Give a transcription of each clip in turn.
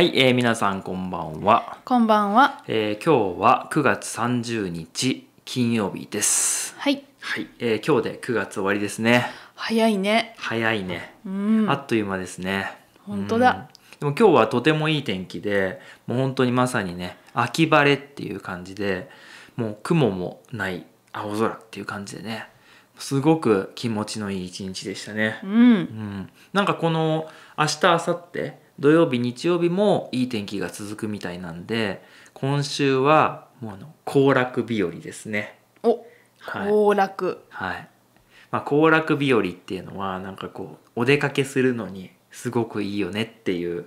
はい、えー、皆さんこんばんは。こんばんは。えー、今日は9月30日金曜日です。はい。はい、えー、今日で9月終わりですね。早いね。早いね。うん。あっという間ですね。本当だ。でも今日はとてもいい天気で、もう本当にまさにね、秋晴れっていう感じで、もう雲もない青空っていう感じでね。すごく気持ちのいい一日でしたね。うん、うん、なんかこの明日明後日土曜日日曜日もいい天気が続くみたいなんで今週はもうの行楽日和ですねお、はい、行楽はいまあ、行楽日和っていうのはなんかこうお出かけするのにすごくいいよねっていう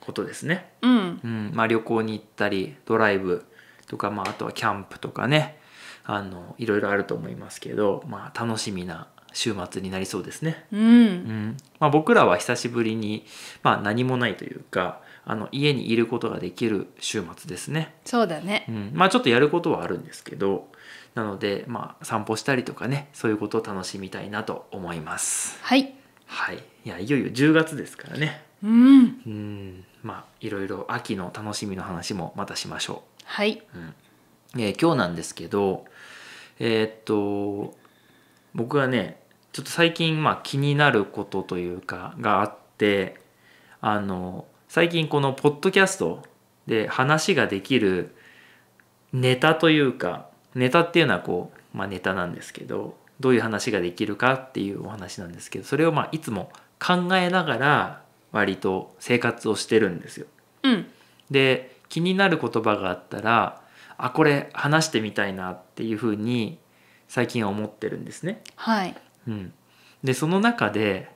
ことですね、うん、うん、まあ、旅行に行ったりドライブとか、まあ、あとはキャンプとかねあのいろいろあると思いますけど、まあ、楽しみな週末になりそうですね。うん、うんまあ、僕らは久しぶりに、まあ、何もないというかあの家にいることができる週末ですね。そうだね、うん、まあ、ちょっとやることはあるんですけどなので、まあ、散歩したりとかねそういうことを楽しみたいなと思います。はい、はい、いやいよいよ10月ですからね。うん、うんまあいろいろ秋の楽しみの話もまたしましょう。はい、うんえー、今日なんですけどえー、っと僕はねちょっと最近まあ気になることというかがあってあの最近このポッドキャストで話ができるネタというかネタっていうのはこう、まあ、ネタなんですけどどういう話ができるかっていうお話なんですけどそれをまあいつも考えながら割と生活をしてるんですよ。うん、で気になる言葉があったらあこれ話してみたいなっていうふうに最近は思ってるんですね。はい、うん、でその中で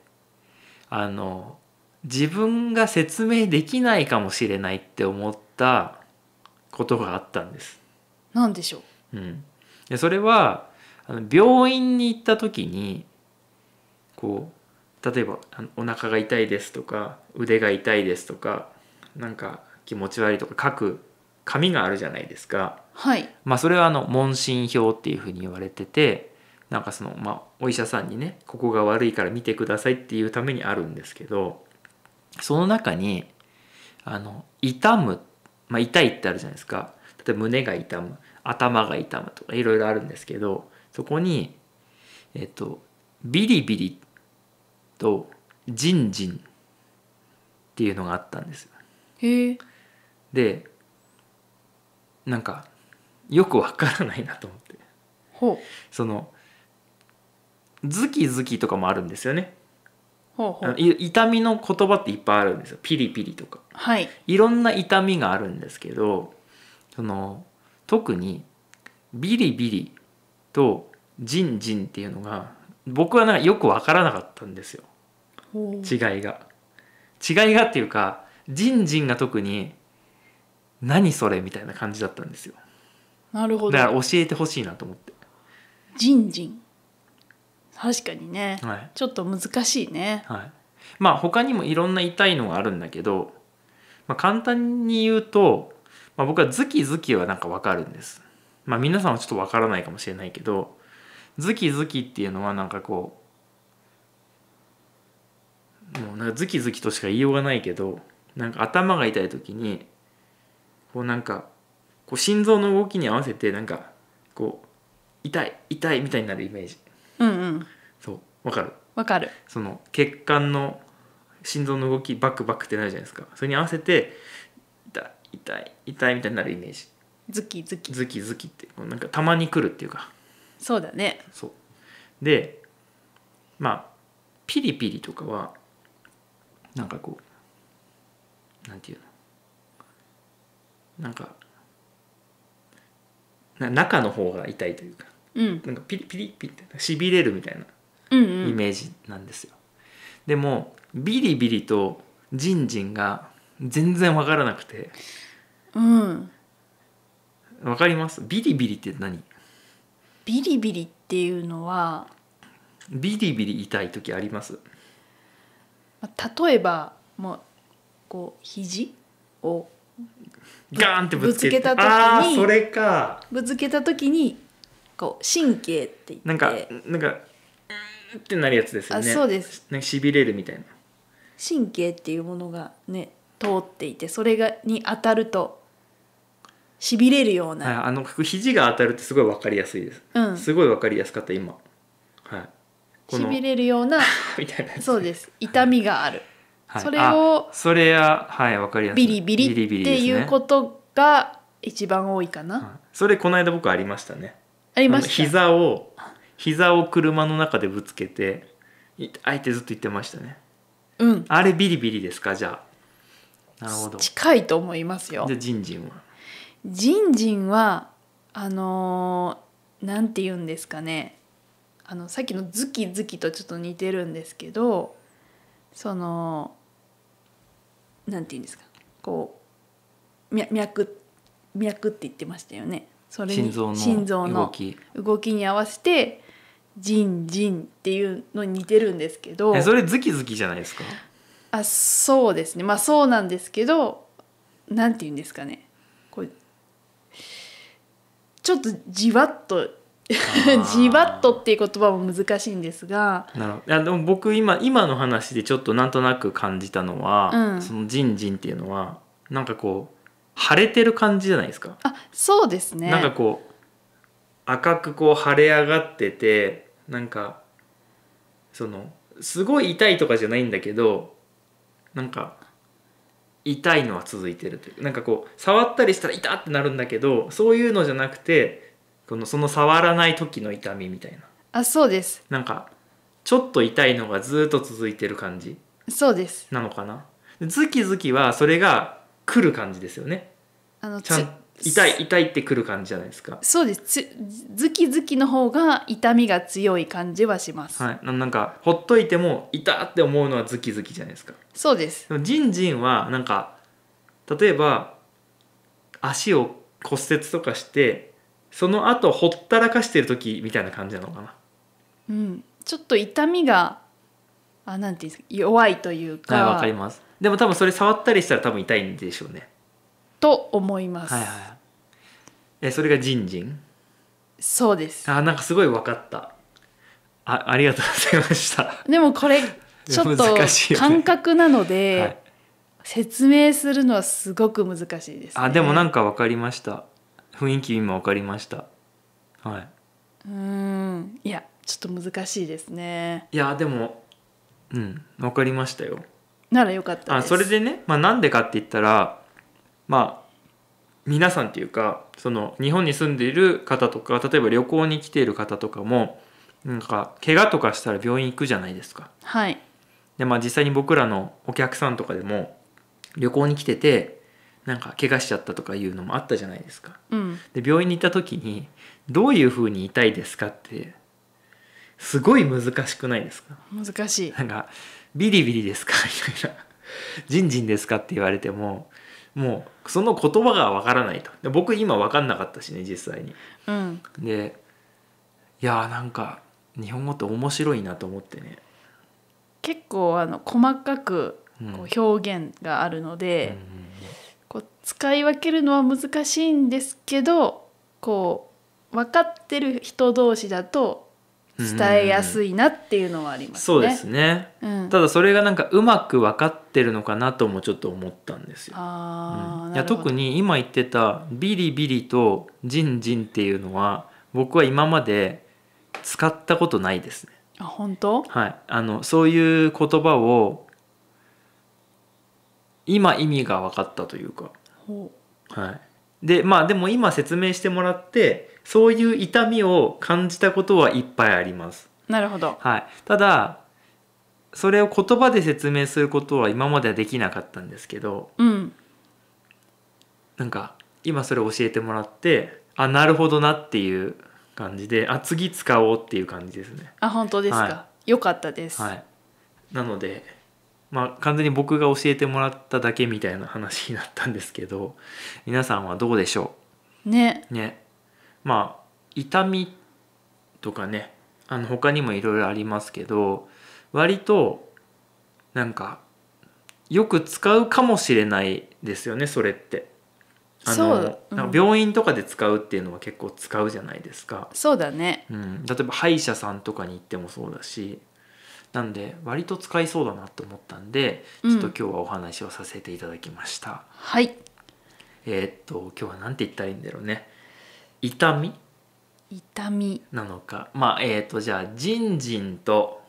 あの自分が説明できないかもしれないって思ったことがあったんです。何でしょう、うん、でそれはあの病院に行った時にこう例えば「あのお腹が痛いです」とか「腕が痛いです」とかなんか気持ち悪いとか書く紙があるじゃないですか。はい、まあそれはあの問診票っていうふうに言われててなんかその、まあ、お医者さんにねここが悪いから見てくださいっていうためにあるんですけどその中にあの痛む、まあ、痛いってあるじゃないですか例えば胸が痛む頭が痛むとかいろいろあるんですけどそこにえっとビリビリとジンジンっていうのがあったんですへえでなんかよくわからないなと思ってそのズキズキとかもあるんですよねほうほうい痛みの言葉っていっぱいあるんですよピリピリとか、はい、いろんな痛みがあるんですけどその特にビリビリとジンジンっていうのが僕はなんかよく分からなかったんですよ違いが違いがっていうかジンジンが特に何それみたいな感じだったんですよなるほどだから教えてほしいなと思ってジンジン確かにね、はい、ちょっと難しいね、はい、まあ他にもいろんな痛いのがあるんだけど、まあ、簡単に言うと、まあ、僕はズキズキはなんかわかるんです、まあ、皆さんはちょっとわからないかもしれないけどズキズキっていうのはなんかこうもうなんかズキズキとしか言いようがないけどなんか頭が痛い時にこうなんかこう心臓の動きに合わせてなんかこう痛い痛いみたいになるイメージうんうんそうわかるわかるその血管の心臓の動きバクバクってなるじゃないですかそれに合わせて痛い痛い痛いみたいになるイメージズキズキズキズキってこうなんかたまに来るっていうかそうだねそうでまあピリピリとかはなんかこうなんていうのなんかな中の方が痛いというかうんなんかピリピリピリってしびれるみたいなうんうイメージなんですよ、でもビリビリとジンジンが全然わからなくてうんわかりますビリビリって何ビリビリっていうのはビリビリ痛い時あります例えばもうこう肘をガーンってぶつけた時にああそれかぶつけた時にこう神経って言ってなんかなんかってなるやつですよねあそうですなんかしびれるみたいな神経っていうものがね通っていてそれがに当たるとしびれるような、はい、あの肘が当たるってすごいわかりやすいです、うん、すごいわかりやすかった今はいしびれるような みたいな、そうです痛みがある、はい、それをそれははいわかりやすいビリビリビビリリ、っていうことが一番多いかな、はい、それこの間僕ありましたねありました膝を膝を車の中でぶつけてあえてずっと言ってましたねうんあれビリビリですかじゃあなるほど近いと思いますよじゃあジンジンはジンジンはあのー、なんて言うんですかねあのさっきのズキズキとちょっと似てるんですけどそのなんて言うんですかこう脈脈って言ってましたよねそれ心臓の動き動きに合わせて「ジンジン」っていうのに似てるんですけどそれズキズキじゃないですかあそうですねまあそうなんですけどなんて言うんですかねこちょっとじわっとじわっとっていう言葉も難しいんですがなるほどいやでも僕今今の話でちょっとなんとなく感じたのは、うん、その「ジンジン」っていうのはなんかこう腫れてる感じじゃないですかあそうですねなんかこう赤くこう腫れ上がっててなんかそのすごい痛いとかじゃないんだけどなんか痛いのは続いてるというなんかこう触ったりしたら痛ってなるんだけどそういうのじゃなくてこのその触らない時の痛みみたいなあそうですなんかちょっと痛いのがずっと続いてる感じそうですなのかなズキズキはそれが来る感じですよねあのちゃん痛い痛いってくる感じじゃないですかそうですズキズキの方が痛みが強い感じはしますはいなんかほっといても痛って思うのはズキズキじゃないですかそうですでジンジンはなんか例えば足を骨折とかしてその後ほったらかしてる時みたいな感じなのかなうんちょっと痛みがあなんていうんですか弱いというかはいわかりますでも多分それ触ったりしたら多分痛いんでしょうねと思います、はいはい、えそれがジンジンそうですあなんかすごい分かったあありがとうございましたでもこれ ちょっと感覚なので、ねはい、説明するのはすごく難しいです、ね、あでもなんか分かりました雰囲気今分かりましたはいうんいやちょっと難しいですねいやでもうん分かりましたよならよかったあそれでね、まあ、なんでかって言ったらまあ皆さんっていうかその日本に住んでいる方とか例えば旅行に来ている方とかもなんか怪我とかしたら病院行くじゃないですか。はい、でまあ実際に僕らのお客さんとかでも旅行に来ててなんか怪我しちゃったとかいうのもあったじゃないですか。うん、で病院に行った時にどういうふうに痛いですかってすごい難しくないですか難しい。なんかビリビリですかみたいな。ジンジンですかって言われてももうその言葉がわからないとで僕今わかんなかったしね実際に、うん、でいやーなんか日本語って面白いなと思ってね結構あの細かくこう表現があるので、うん、こう使い分けるのは難しいんですけどこう分かってる人同士だと伝えやすいなっていうのはあります、ね、そうですね、うん、ただそれがなんかうまく分かってるのかなともちょっと思ったんですよ。あうん、いや特に今言ってたビリビリとジンジンっていうのは僕は今まで使ったことないですね。あ本当？はい。あのそういう言葉を今意味が分かったというか。ほうはい。でまあでも今説明してもらってそういう痛みを感じたことはいっぱいあります。なるほど、はい、ただそれを言葉で説明することは今まではできなかったんですけど、うん、なんか今それ教えてもらってあなるほどなっていう感じであ次使おうっていう感じですね。あ本当ですか、はい、よかったです、はい、なのでまあ、完全に僕が教えてもらっただけみたいな話になったんですけど皆さんはどうでしょうねねまあ痛みとかねあの他にもいろいろありますけど割となんかよく使うかもしれないですよねそれって。あの、うん、病院とかで使うっていうのは結構使うじゃないですか。そうだね、うん、例えば歯医者さんとかに行ってもそうだしなんで割と使いそうだなと思ったんで、うん、ちょっと今日はお話をさせていただきました。はい。えっと今日は何て言ったらいいんだろうね。痛み痛みなのかまあえっ、とじゃあジンジンと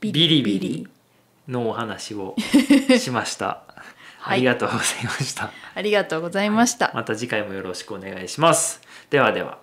ビリビリのお話をしました。ありがとうございました。ありがとうございました、また次回もよろしくお願いします。ではでは。